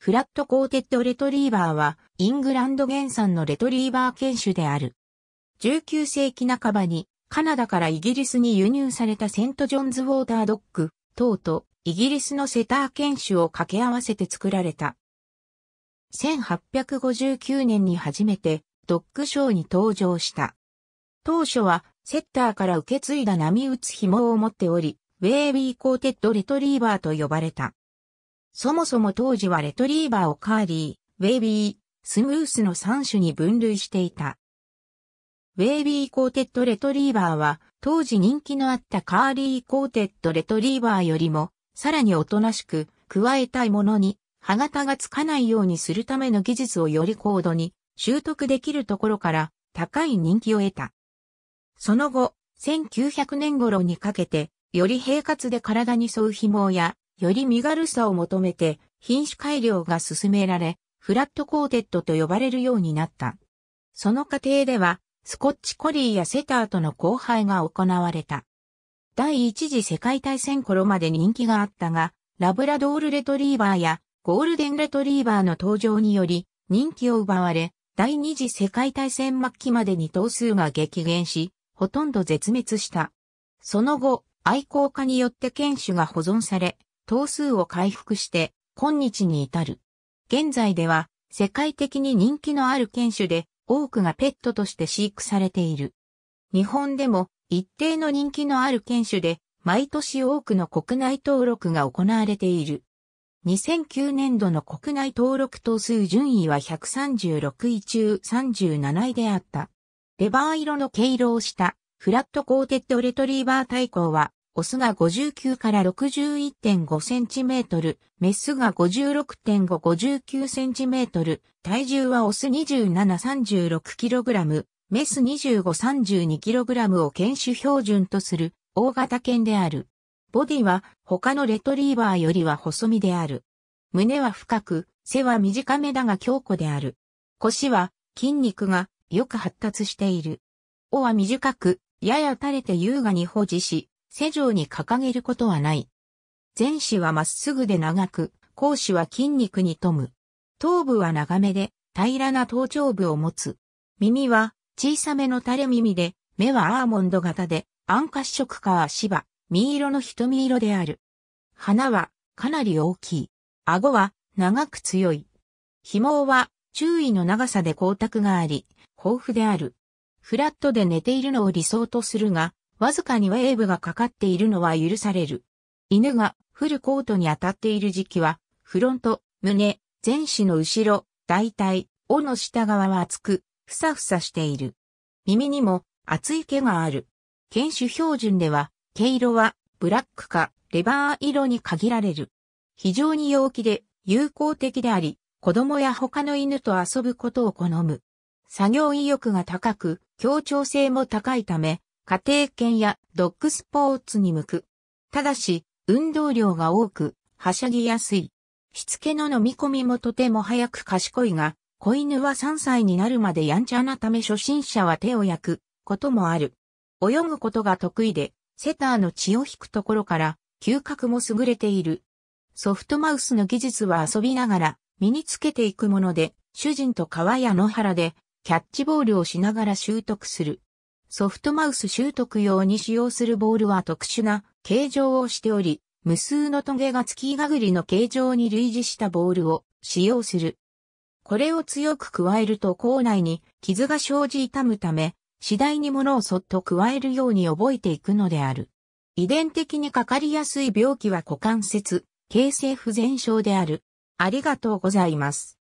フラットコーテッドレトリーバーは、イングランド原産のレトリーバー犬種である。19世紀半ばに、カナダからイギリスに輸入されたセントジョンズウォータードッグ、等と、イギリスのセター犬種を掛け合わせて作られた。1859年に初めて、ドッグショーに登場した。当初は、セッターから受け継いだ波打つ紐を持っており、ウェービーコーテッドレトリーバーと呼ばれた。そもそも当時はレトリーバーをカーリー、ウェイビー、スムースの3種に分類していた。ウェイビーコーテッドレトリーバーは当時人気のあったカーリーコーテッドレトリーバーよりもさらにおとなしく加えたいものに歯型がつかないようにするための技術をより高度に習得できるところから高い人気を得た。その後、1900年頃にかけてより平滑で体に沿う紐やより身軽さを求めて品種改良が進められ、フラットコーテッドと呼ばれるようになった。その過程では、スコッチコリーやセターとの交配が行われた。第一次世界大戦頃まで人気があったが、ラブラドールレトリーバーやゴールデンレトリーバーの登場により人気を奪われ、第二次世界大戦末期までに頭数が激減し、ほとんど絶滅した。その後、愛好家によって犬種が保存され、頭数を回復して今日に至る。現在では世界的に人気のある犬種で多くがペットとして飼育されている。日本でも一定の人気のある犬種で毎年多くの国内登録が行われている。2009年度の国内登録頭数順位は136位中37位であった。レバー色の毛色をしたフラットコーテッドレトリーバー対抗はオスが59から61.5センチメートル、メスが56.559センチメートル、体重はオス2736キログラム、メス2532キログラムを犬種標準とする大型犬である。ボディは他のレトリーバーよりは細身である。胸は深く、背は短めだが強固である。腰は筋肉がよく発達している。尾は短く、やや垂れて優雅に保持し、世上に掲げることはない。前肢はまっすぐで長く、後肢は筋肉に富む。頭部は長めで、平らな頭頂部を持つ。耳は小さめの垂れ耳で、目はアーモンド型で、暗褐色か芝、身色の瞳色である。鼻はかなり大きい。顎は長く強い。紐は注意の長さで光沢があり、豊富である。フラットで寝ているのを理想とするが、わずかにウェーブがかかっているのは許される。犬がフルコートに当たっている時期は、フロント、胸、前肢の後ろ、大体、尾の下側は厚く、ふさふさしている。耳にも厚い毛がある。犬種標準では、毛色はブラックかレバー色に限られる。非常に陽気で友好的であり、子供や他の犬と遊ぶことを好む。作業意欲が高く、協調性も高いため、家庭犬やドッグスポーツに向く。ただし、運動量が多く、はしゃぎやすい。しつけの飲み込みもとても早く賢いが、子犬は3歳になるまでやんちゃなため初心者は手を焼くこともある。泳ぐことが得意で、セターの血を引くところから、嗅覚も優れている。ソフトマウスの技術は遊びながら身につけていくもので、主人と川や野原でキャッチボールをしながら習得する。ソフトマウス習得用に使用するボールは特殊な形状をしており、無数のトゲが月がぐりの形状に類似したボールを使用する。これを強く加えると口内に傷が生じ痛むため、次第に物をそっと加えるように覚えていくのである。遺伝的にかかりやすい病気は股関節、形成不全症である。ありがとうございます。